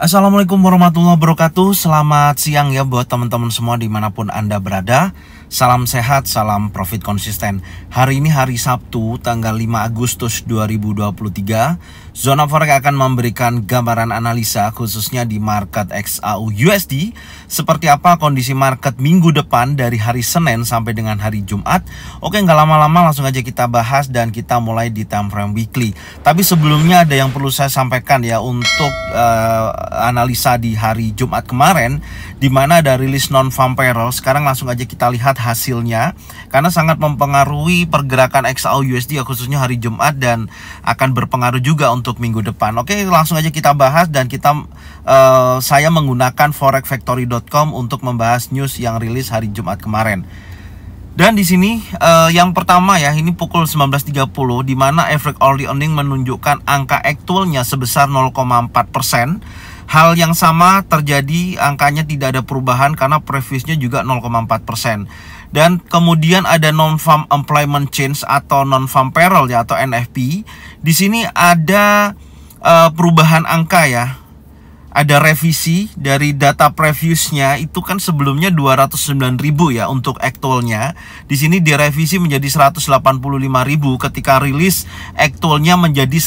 Assalamualaikum warahmatullahi wabarakatuh Selamat siang ya buat teman-teman semua dimanapun Anda berada Salam sehat, salam profit konsisten Hari ini hari Sabtu tanggal 5 Agustus 2023 Zona Forex akan memberikan gambaran analisa khususnya di market XAU USD seperti apa kondisi market minggu depan dari hari Senin sampai dengan hari Jumat. Oke, nggak lama-lama langsung aja kita bahas dan kita mulai di time frame weekly. Tapi sebelumnya ada yang perlu saya sampaikan ya untuk uh, analisa di hari Jumat kemarin di mana ada rilis non farm payroll. Sekarang langsung aja kita lihat hasilnya karena sangat mempengaruhi pergerakan XAU USD ya, khususnya hari Jumat dan akan berpengaruh juga untuk untuk minggu depan. Oke, langsung aja kita bahas dan kita uh, saya menggunakan forexfactory.com untuk membahas news yang rilis hari Jumat kemarin. Dan di sini uh, yang pertama ya, ini pukul 19.30 di mana efek early earning menunjukkan angka actualnya sebesar 0,4%. Hal yang sama terjadi angkanya tidak ada perubahan karena previousnya juga 0,4% dan kemudian ada non-farm employment change atau non-farm payroll ya atau NFP. Di sini ada uh, perubahan angka ya. Ada revisi dari data previousnya itu kan sebelumnya ribu ya untuk actualnya. Di sini direvisi menjadi ribu ketika rilis actualnya menjadi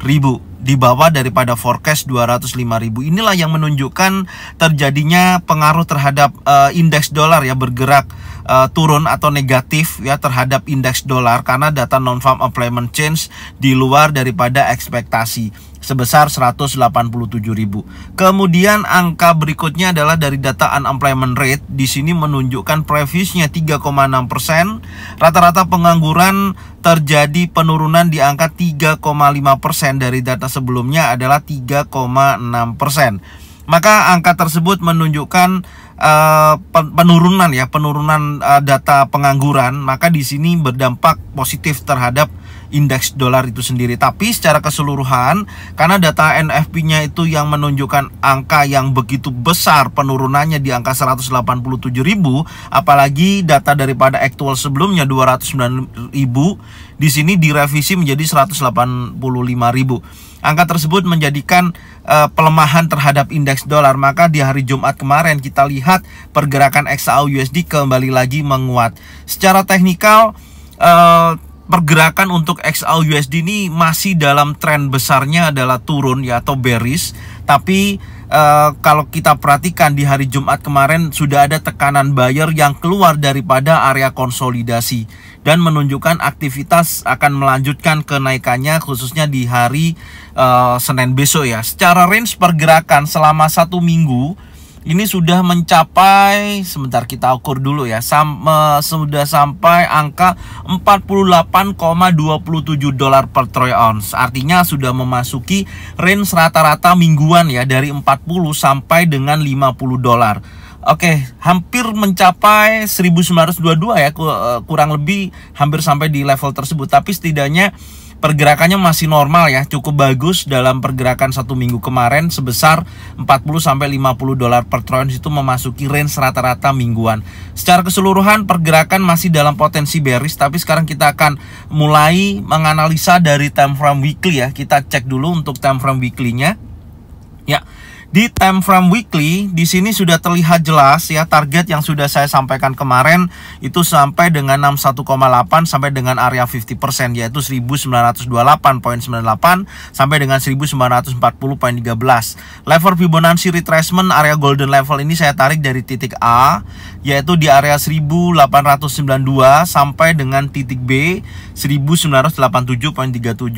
ribu di bawah daripada forecast 205.000. Inilah yang menunjukkan terjadinya pengaruh terhadap uh, indeks dolar ya bergerak uh, turun atau negatif ya terhadap indeks dolar karena data non farm employment change di luar daripada ekspektasi sebesar 187.000. Kemudian angka berikutnya adalah dari data unemployment rate di sini menunjukkan previousnya 3,6%, rata-rata pengangguran terjadi penurunan di angka 3,5% dari data sebelumnya adalah 3,6%. Maka angka tersebut menunjukkan uh, penurunan ya, penurunan uh, data pengangguran, maka di sini berdampak positif terhadap indeks dolar itu sendiri. Tapi secara keseluruhan, karena data NFP-nya itu yang menunjukkan angka yang begitu besar penurunannya di angka 187.000, apalagi data daripada actual sebelumnya 209.000, di sini direvisi menjadi 185.000. Angka tersebut menjadikan uh, pelemahan terhadap indeks dolar. Maka di hari Jumat kemarin kita lihat pergerakan XAU USD kembali lagi menguat. Secara teknikal eh, pergerakan untuk XL USD ini masih dalam tren besarnya adalah turun ya atau bearish tapi Uh, kalau kita perhatikan di hari Jumat kemarin sudah ada tekanan buyer yang keluar daripada area konsolidasi dan menunjukkan aktivitas akan melanjutkan kenaikannya khususnya di hari uh, Senin besok ya secara range pergerakan selama satu minggu ini sudah mencapai sebentar kita ukur dulu ya sam, uh, sudah sampai angka 48,27 dolar per troy ounce artinya sudah memasuki range rata-rata mingguan ya dari 40 sampai dengan 50 dolar Oke, okay, hampir mencapai 1922 ya eh, kurang lebih hampir sampai di level tersebut tapi setidaknya Pergerakannya masih normal ya, cukup bagus dalam pergerakan satu minggu kemarin sebesar 40 sampai 50 dolar per troy itu memasuki range rata-rata mingguan. Secara keseluruhan pergerakan masih dalam potensi bearish tapi sekarang kita akan mulai menganalisa dari time frame weekly ya. Kita cek dulu untuk time frame weekly-nya. Ya, di time frame weekly, di sini sudah terlihat jelas ya target yang sudah saya sampaikan kemarin itu sampai dengan 61,8 sampai dengan area 50% yaitu 1928.98 sampai dengan 1940.13. Level Fibonacci retracement area golden level ini saya tarik dari titik A yaitu di area 1892 sampai dengan titik B 1987.37.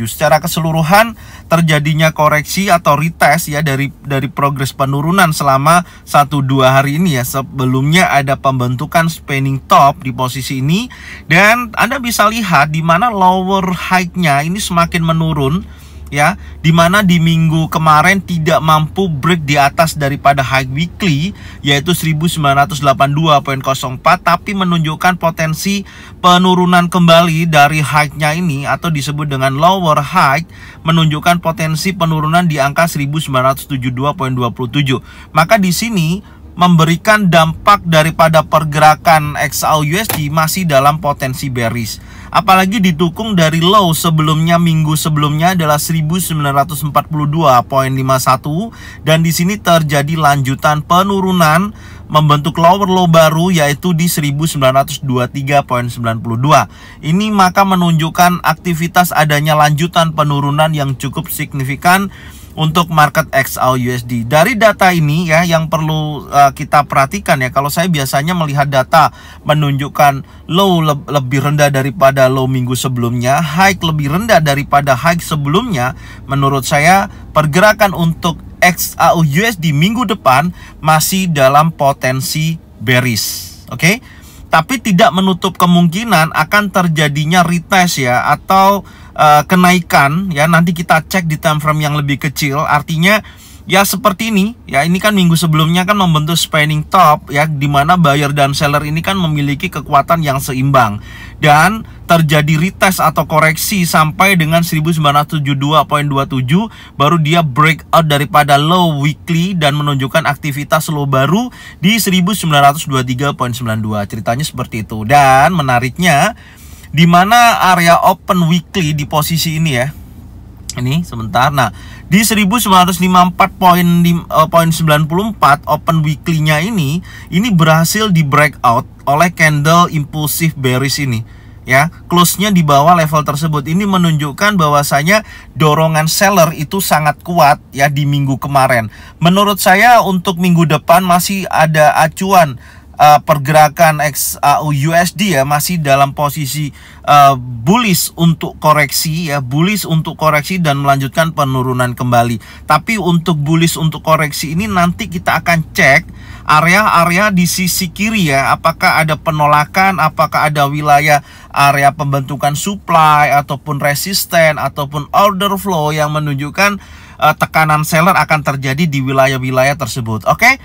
Secara keseluruhan terjadinya koreksi atau retest ya dari dari progres penurunan selama 1-2 hari ini ya. Sebelumnya ada pembentukan spanning top di posisi ini dan Anda bisa lihat di mana lower high-nya ini semakin menurun ya mana di minggu kemarin tidak mampu break di atas daripada high weekly yaitu 1982.04 tapi menunjukkan potensi penurunan kembali dari high-nya ini atau disebut dengan lower high menunjukkan potensi penurunan di angka 1972.27 maka di sini memberikan dampak daripada pergerakan XAU USD masih dalam potensi bearish apalagi didukung dari low sebelumnya minggu sebelumnya adalah 1942.51 dan di sini terjadi lanjutan penurunan membentuk lower low baru yaitu di 1923.92. Ini maka menunjukkan aktivitas adanya lanjutan penurunan yang cukup signifikan untuk market XAU USD. Dari data ini ya yang perlu uh, kita perhatikan ya kalau saya biasanya melihat data menunjukkan low le lebih rendah daripada low minggu sebelumnya, high lebih rendah daripada high sebelumnya, menurut saya pergerakan untuk XAU USD minggu depan masih dalam potensi bearish. Oke? Okay? Tapi tidak menutup kemungkinan akan terjadinya retest ya atau uh, kenaikan ya nanti kita cek di time frame yang lebih kecil artinya ya seperti ini ya ini kan minggu sebelumnya kan membentuk spanning top ya di mana buyer dan seller ini kan memiliki kekuatan yang seimbang dan terjadi retest atau koreksi sampai dengan 1972.27 baru dia break out daripada low weekly dan menunjukkan aktivitas low baru di 1923.92 ceritanya seperti itu dan menariknya di mana area open weekly di posisi ini ya ini sebentar. Nah, di 1954.94 eh, open weekly-nya ini ini berhasil di breakout oleh candle impulsif bearish ini. Ya, close-nya di bawah level tersebut. Ini menunjukkan bahwasanya dorongan seller itu sangat kuat ya di minggu kemarin. Menurut saya untuk minggu depan masih ada acuan uh, pergerakan XAU eh, USD ya masih dalam posisi uh, bullish untuk koreksi ya bullish untuk koreksi dan melanjutkan penurunan kembali tapi untuk bullish untuk koreksi ini nanti kita akan cek area-area di sisi kiri ya apakah ada penolakan apakah ada wilayah area pembentukan supply ataupun resisten ataupun order flow yang menunjukkan uh, tekanan seller akan terjadi di wilayah-wilayah tersebut oke okay?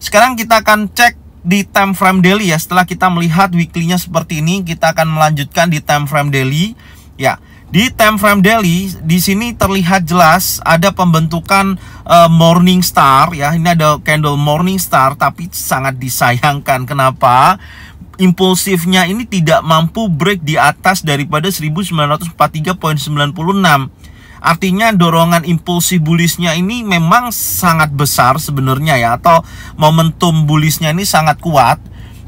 sekarang kita akan cek di time frame daily ya. Setelah kita melihat weekly-nya seperti ini, kita akan melanjutkan di time frame daily. Ya, di time frame daily di sini terlihat jelas ada pembentukan uh, morning star ya. Ini ada candle morning star tapi sangat disayangkan kenapa? Impulsifnya ini tidak mampu break di atas daripada 1943.96 Artinya dorongan impulsi bullishnya ini memang sangat besar sebenarnya ya atau momentum bullishnya ini sangat kuat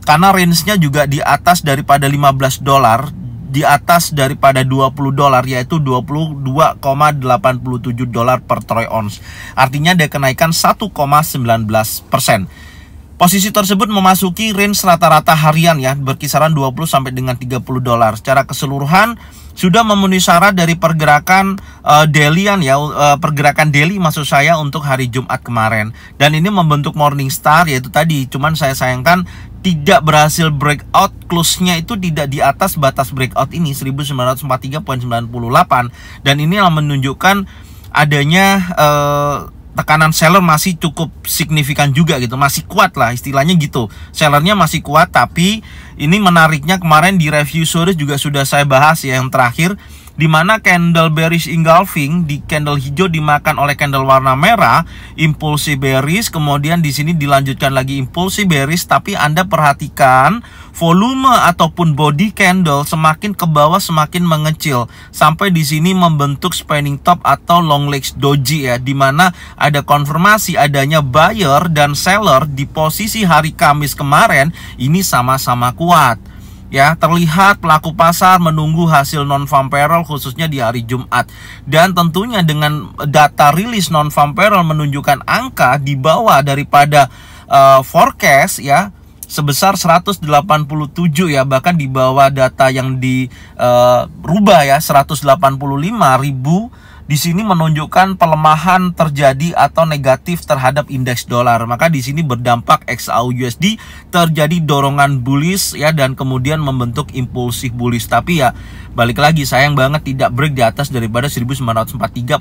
karena range-nya juga di atas daripada 15 dolar di atas daripada 20 dolar yaitu 22,87 dolar per troy ounce. Artinya ada kenaikan 1,19 persen. Posisi tersebut memasuki range rata-rata harian ya berkisaran 20 sampai dengan 30 dolar. Secara keseluruhan sudah memenuhi syarat dari pergerakan uh, delian ya uh, pergerakan daily maksud saya untuk hari Jumat kemarin dan ini membentuk morning star yaitu tadi cuman saya sayangkan tidak berhasil breakout close-nya itu tidak di atas batas breakout ini 1943.98 dan yang menunjukkan adanya uh, tekanan seller masih cukup signifikan juga gitu masih kuat lah istilahnya gitu sellernya masih kuat tapi ini menariknya kemarin di review sore juga sudah saya bahas ya yang terakhir di mana candle bearish engulfing di candle hijau dimakan oleh candle warna merah impulsi bearish kemudian di sini dilanjutkan lagi impulsi bearish tapi Anda perhatikan volume ataupun body candle semakin ke bawah semakin mengecil sampai di sini membentuk spanning top atau long legs doji ya di mana ada konfirmasi adanya buyer dan seller di posisi hari Kamis kemarin ini sama-sama kuat ya terlihat pelaku pasar menunggu hasil non farm payroll khususnya di hari Jumat dan tentunya dengan data rilis non farm payroll menunjukkan angka di bawah daripada uh, forecast ya sebesar 187 ya bahkan di bawah data yang dirubah eh, uh, ya 185 ribu di sini menunjukkan pelemahan terjadi atau negatif terhadap indeks dolar. Maka di sini berdampak XAU USD terjadi dorongan bullish ya dan kemudian membentuk impulsif bullish. Tapi ya balik lagi sayang banget tidak break di atas daripada 1943.96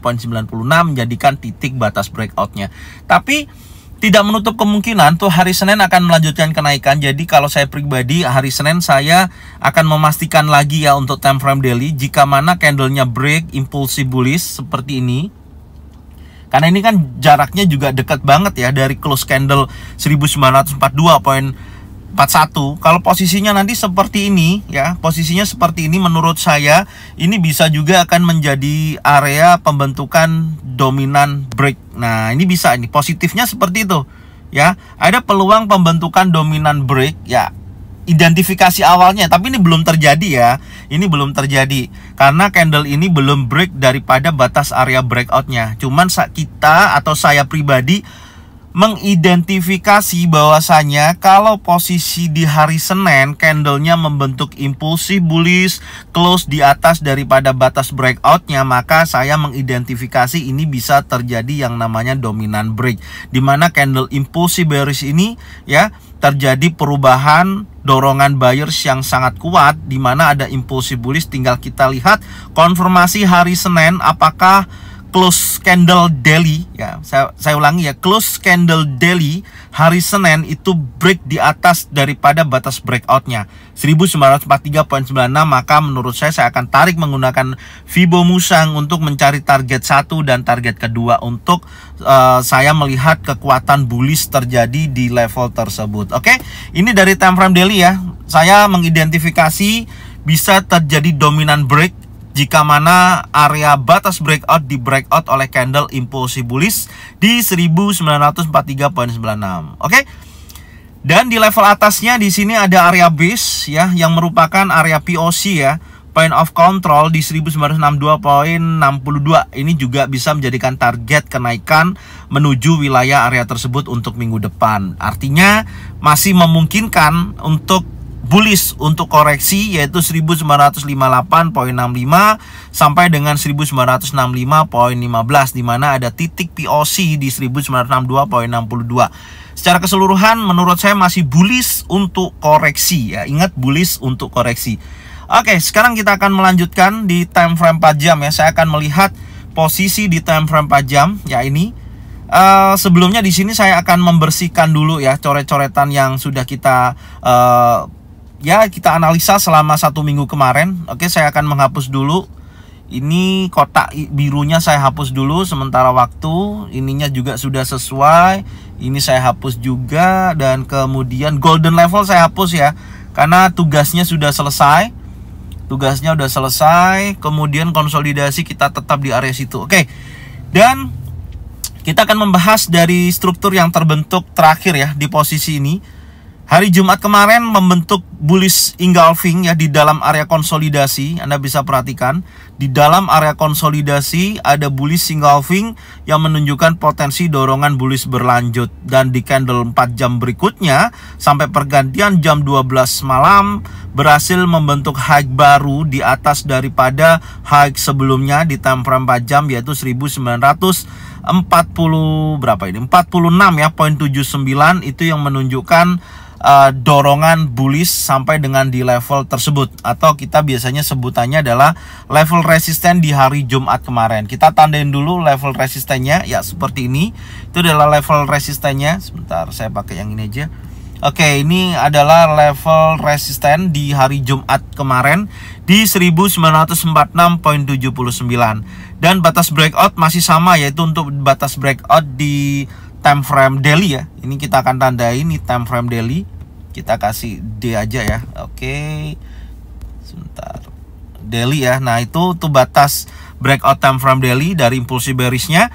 menjadikan titik batas breakoutnya. Tapi tidak menutup kemungkinan tuh hari Senin akan melanjutkan kenaikan. Jadi kalau saya pribadi hari Senin saya akan memastikan lagi ya untuk time frame daily jika mana candlenya break impulsif bullish seperti ini. Karena ini kan jaraknya juga dekat banget ya dari close candle poin. 41 kalau posisinya nanti seperti ini ya posisinya seperti ini menurut saya ini bisa juga akan menjadi area pembentukan dominan break nah ini bisa ini positifnya seperti itu ya ada peluang pembentukan dominan break ya identifikasi awalnya tapi ini belum terjadi ya ini belum terjadi karena candle ini belum break daripada batas area breakoutnya cuman kita atau saya pribadi mengidentifikasi bahwasanya kalau posisi di hari Senin candlenya membentuk impulsif bullish close di atas daripada batas breakoutnya maka saya mengidentifikasi ini bisa terjadi yang namanya dominan break di mana candle impulsif bearish ini ya terjadi perubahan dorongan buyers yang sangat kuat di mana ada impulsif bullish tinggal kita lihat konfirmasi hari Senin apakah close candle daily ya saya, saya ulangi ya close candle daily hari Senin itu break di atas daripada batas breakoutnya 1943.96 maka menurut saya saya akan tarik menggunakan Fibo Musang untuk mencari target satu dan target kedua untuk uh, saya melihat kekuatan bullish terjadi di level tersebut oke okay? ini dari time frame daily ya saya mengidentifikasi bisa terjadi dominan break jika mana area batas breakout di breakout oleh candle impulsi bullish di 1943.96. Oke. Okay? Dan di level atasnya di sini ada area base ya yang merupakan area POC ya, point of control di 1962.62. Ini juga bisa menjadikan target kenaikan menuju wilayah area tersebut untuk minggu depan. Artinya masih memungkinkan untuk bullish untuk koreksi yaitu 1958.65 sampai dengan 1965.15 di mana ada titik POC di 1962.62. Secara keseluruhan menurut saya masih bullish untuk koreksi ya. Ingat bullish untuk koreksi. Oke, sekarang kita akan melanjutkan di time frame 4 jam ya. Saya akan melihat posisi di time frame 4 jam ya ini. Uh, sebelumnya di sini saya akan membersihkan dulu ya coret-coretan yang sudah kita uh, ya kita analisa selama satu minggu kemarin oke saya akan menghapus dulu ini kotak birunya saya hapus dulu sementara waktu ininya juga sudah sesuai ini saya hapus juga dan kemudian golden level saya hapus ya karena tugasnya sudah selesai tugasnya sudah selesai kemudian konsolidasi kita tetap di area situ oke dan kita akan membahas dari struktur yang terbentuk terakhir ya di posisi ini Hari Jumat kemarin membentuk bullish engulfing ya di dalam area konsolidasi. Anda bisa perhatikan di dalam area konsolidasi ada bullish engulfing yang menunjukkan potensi dorongan bullish berlanjut dan di candle 4 jam berikutnya sampai pergantian jam 12 malam berhasil membentuk high baru di atas daripada high sebelumnya di time frame 4 jam yaitu 1900 40 berapa ini 46 ya poin 79 itu yang menunjukkan uh, dorongan bullish sampai dengan di level tersebut atau kita biasanya sebutannya adalah level resisten di hari Jumat kemarin. Kita tandain dulu level resistennya ya seperti ini. Itu adalah level resistennya. Sebentar saya pakai yang ini aja. Oke, ini adalah level resisten di hari Jumat kemarin di 1946.79 dan batas breakout masih sama yaitu untuk batas breakout di time frame daily ya. Ini kita akan tandai ini time frame daily. Kita kasih D aja ya. Oke. Sebentar. Daily ya. Nah, itu tuh batas breakout time frame daily dari impulsi bearishnya.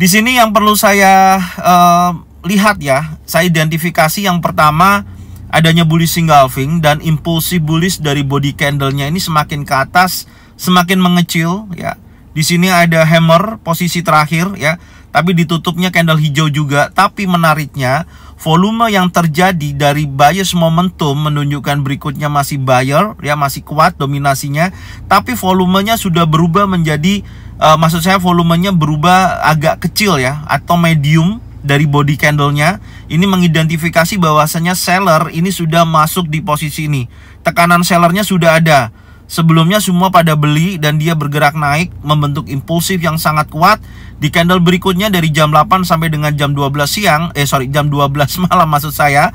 Di sini yang perlu saya uh, lihat ya, saya identifikasi yang pertama adanya bullish engulfing dan impulsi bullish dari body candlenya ini semakin ke atas semakin mengecil ya. Di sini ada hammer posisi terakhir ya tapi ditutupnya candle hijau juga. Tapi menariknya, volume yang terjadi dari bias momentum menunjukkan berikutnya masih buyer, ya masih kuat dominasinya, tapi volumenya sudah berubah menjadi uh, maksud saya volumenya berubah agak kecil ya atau medium dari body candlenya ini mengidentifikasi bahwasannya seller ini sudah masuk di posisi ini tekanan sellernya sudah ada Sebelumnya semua pada beli dan dia bergerak naik membentuk impulsif yang sangat kuat. Di candle berikutnya dari jam 8 sampai dengan jam 12 siang, eh sorry jam 12 malam maksud saya,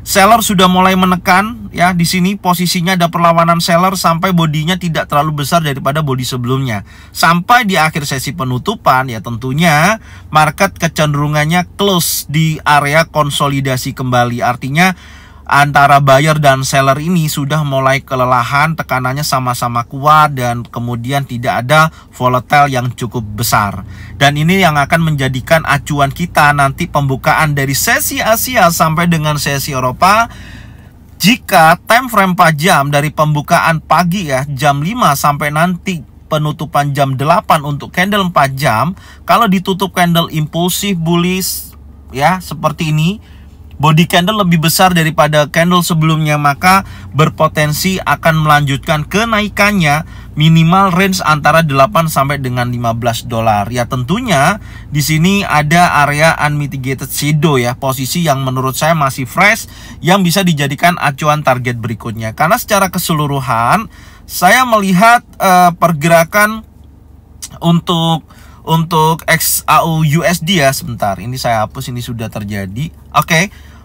seller sudah mulai menekan ya di sini posisinya ada perlawanan seller sampai bodinya tidak terlalu besar daripada body sebelumnya. Sampai di akhir sesi penutupan ya tentunya market kecenderungannya close di area konsolidasi kembali. Artinya antara buyer dan seller ini sudah mulai kelelahan, tekanannya sama-sama kuat dan kemudian tidak ada volatile yang cukup besar. Dan ini yang akan menjadikan acuan kita nanti pembukaan dari sesi Asia sampai dengan sesi Eropa jika time frame jam dari pembukaan pagi ya jam 5 sampai nanti penutupan jam 8 untuk candle 4 jam kalau ditutup candle impulsif bullish ya seperti ini body candle lebih besar daripada candle sebelumnya maka berpotensi akan melanjutkan kenaikannya minimal range antara 8 sampai dengan 15 dolar. Ya tentunya di sini ada area unmitigated shadow ya, posisi yang menurut saya masih fresh yang bisa dijadikan acuan target berikutnya. Karena secara keseluruhan saya melihat uh, pergerakan untuk untuk XAU USD ya sebentar. Ini saya hapus ini sudah terjadi. Oke. Okay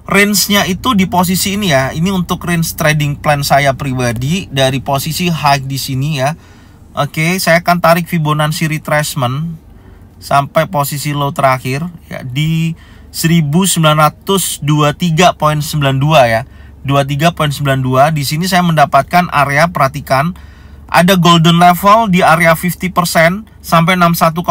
range-nya itu di posisi ini ya. Ini untuk range trading plan saya pribadi dari posisi high di sini ya. Oke, saya akan tarik Fibonacci retracement sampai posisi low terakhir ya di 1923.92 ya. 23.92 di sini saya mendapatkan area perhatikan ada golden level di area 50% sampai 61,8%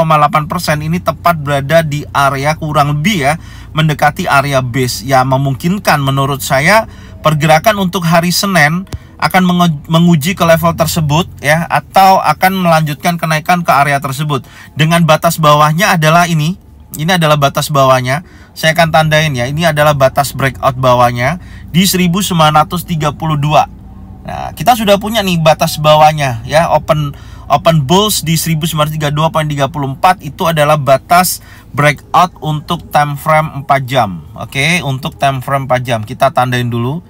ini tepat berada di area kurang lebih ya mendekati area base ya memungkinkan menurut saya pergerakan untuk hari Senin akan menguji ke level tersebut ya atau akan melanjutkan kenaikan ke area tersebut dengan batas bawahnya adalah ini ini adalah batas bawahnya saya akan tandain ya ini adalah batas breakout bawahnya di 1932 Nah, kita sudah punya nih batas bawahnya ya open open bulls di 1932.34 itu adalah batas breakout untuk time frame 4 jam. Oke, okay? untuk time frame 4 jam kita tandain dulu.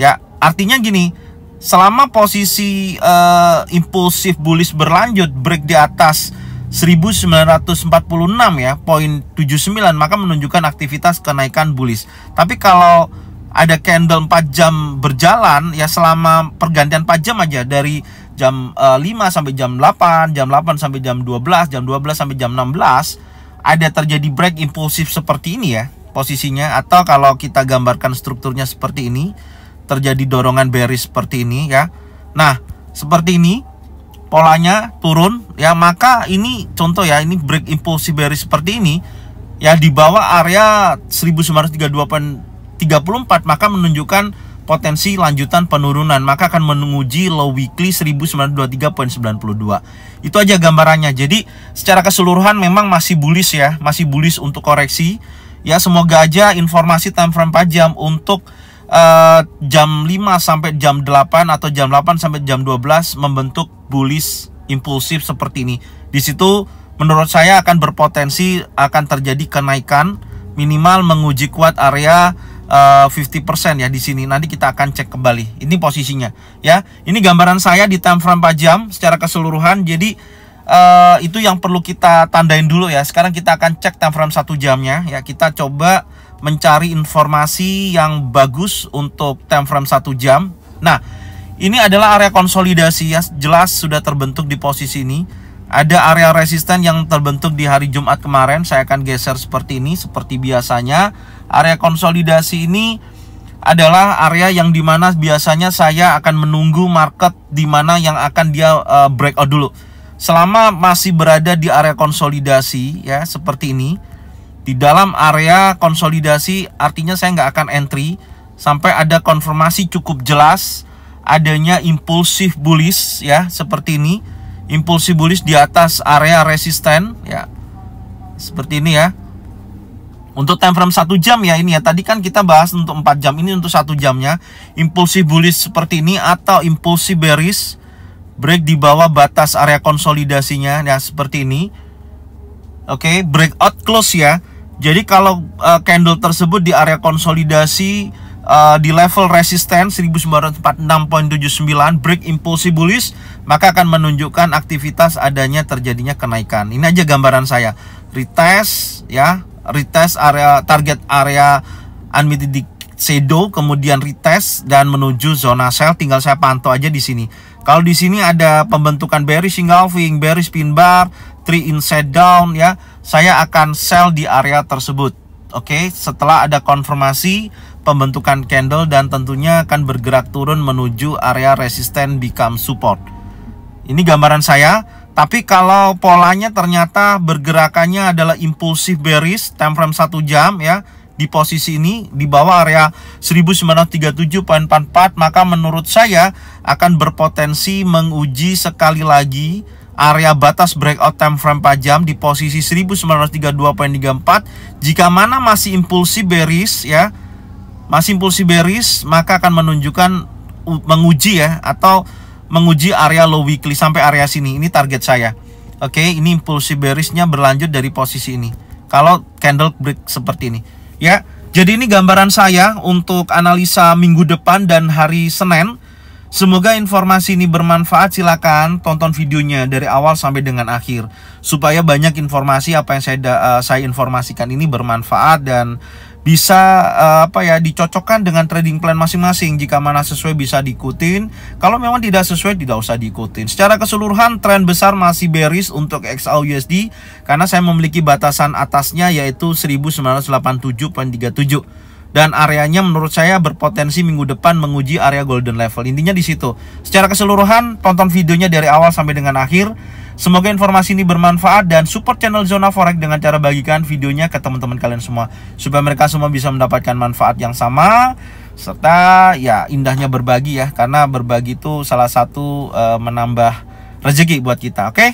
Ya, artinya gini, selama posisi uh, impulsif bullish berlanjut break di atas 1946 ya, poin 79 maka menunjukkan aktivitas kenaikan bullish. Tapi kalau ada candle 4 jam berjalan ya selama pergantian 4 jam aja dari jam 5 eh, sampai jam 8, jam 8 sampai jam 12, jam 12 sampai jam 16 ada terjadi break impulsif seperti ini ya posisinya atau kalau kita gambarkan strukturnya seperti ini terjadi dorongan bearish seperti ini ya. Nah, seperti ini polanya turun ya maka ini contoh ya ini break impulsif bearish seperti ini ya di bawah area 1932 34 maka menunjukkan potensi lanjutan penurunan maka akan menguji low weekly 1923.92 itu aja gambarannya jadi secara keseluruhan memang masih bullish ya masih bullish untuk koreksi ya semoga aja informasi time frame pajam untuk uh, jam 5 sampai jam 8 atau jam 8 sampai jam 12 membentuk bullish impulsif seperti ini di situ menurut saya akan berpotensi akan terjadi kenaikan minimal menguji kuat area 50% eh, ya di sini. Nanti kita akan cek kembali. Ini posisinya ya. Ini gambaran saya di time frame 4 jam secara keseluruhan. Jadi uh, itu yang perlu kita tandain dulu ya. Sekarang kita akan cek time frame 1 jamnya ya. Kita coba mencari informasi yang bagus untuk time frame 1 jam. Nah, ini adalah area konsolidasi ya. Jelas sudah terbentuk di posisi ini ada area resisten yang terbentuk di hari Jumat kemarin saya akan geser seperti ini seperti biasanya area konsolidasi ini adalah area yang dimana biasanya saya akan menunggu market di mana yang akan dia uh, eh, breakout dulu selama masih berada di area konsolidasi ya seperti ini di dalam area konsolidasi artinya saya nggak akan entry sampai ada konfirmasi cukup jelas adanya impulsif bullish ya seperti ini Impulsi bullish di atas area resisten ya seperti ini ya untuk time frame 1 jam ya ini ya tadi kan kita bahas untuk 4 jam ini untuk satu jamnya impulsi bullish seperti ini atau impulsi bearish break di bawah batas area konsolidasinya ya seperti ini oke okay, breakout close ya jadi kalau uh, candle tersebut di area konsolidasi uh, di level resisten 1946.79 break impulsi bullish maka akan menunjukkan aktivitas adanya terjadinya kenaikan. Ini aja gambaran saya. Retest ya, retest area target area unmitigated shadow, kemudian retest dan menuju zona sell tinggal saya pantau aja di sini. Kalau di sini ada pembentukan bearish engulfing, bearish pin bar, three inside down ya, saya akan sell di area tersebut. Oke, okay? setelah ada konfirmasi pembentukan candle dan tentunya akan bergerak turun menuju area resisten become support. Ini gambaran saya. Tapi kalau polanya ternyata bergerakannya adalah impulsif bearish time frame 1 jam ya di posisi ini di bawah area 1937.44 maka menurut saya akan berpotensi menguji sekali lagi area batas breakout time frame 4 jam di posisi 1932.34 jika mana masih impulsif bearish ya masih impulsif bearish maka akan menunjukkan menguji ya atau menguji area low weekly sampai area sini. Ini target saya. Oke, okay, ini impulsif bearishnya berlanjut dari posisi ini. Kalau candle break seperti ini. Ya, jadi ini gambaran saya untuk analisa minggu depan dan hari Senin. Semoga informasi ini bermanfaat. Silakan tonton videonya dari awal sampai dengan akhir supaya banyak informasi apa yang saya uh, saya informasikan ini bermanfaat dan bisa uh, apa ya dicocokkan dengan trading plan masing-masing jika mana sesuai bisa diikutin kalau memang tidak sesuai tidak usah diikutin secara keseluruhan tren besar masih bearish untuk XAUUSD karena saya memiliki batasan atasnya yaitu 1987.37 dan areanya menurut saya berpotensi minggu depan menguji area golden level. Intinya di situ. Secara keseluruhan tonton videonya dari awal sampai dengan akhir. Semoga informasi ini bermanfaat dan support channel Zona Forex dengan cara bagikan videonya ke teman-teman kalian semua supaya mereka semua bisa mendapatkan manfaat yang sama serta ya indahnya berbagi ya karena berbagi itu salah satu uh, menambah rezeki buat kita. Oke. Okay?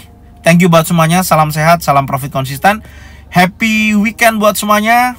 Thank you buat semuanya. Salam sehat, salam profit konsisten. Happy weekend buat semuanya.